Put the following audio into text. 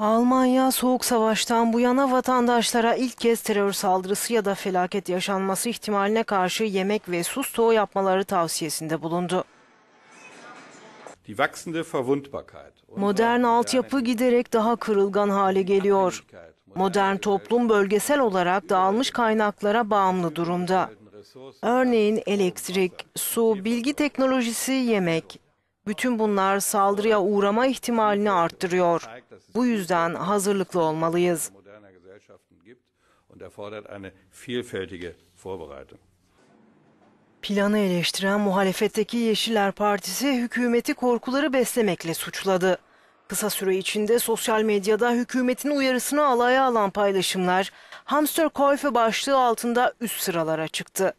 Almanya soğuk savaştan bu yana vatandaşlara ilk kez terör saldırısı ya da felaket yaşanması ihtimaline karşı yemek ve su stoğu yapmaları tavsiyesinde bulundu. Modern altyapı giderek daha kırılgan hale geliyor. Modern toplum bölgesel olarak dağılmış kaynaklara bağımlı durumda. Örneğin elektrik, su, bilgi teknolojisi, yemek. Bütün bunlar saldırıya uğrama ihtimalini arttırıyor. Bu yüzden hazırlıklı olmalıyız. Planı eleştiren muhalefetteki Yeşiller Partisi hükümeti korkuları beslemekle suçladı. Kısa süre içinde sosyal medyada hükümetin uyarısını alaya alan paylaşımlar hamster koyfe başlığı altında üst sıralara çıktı.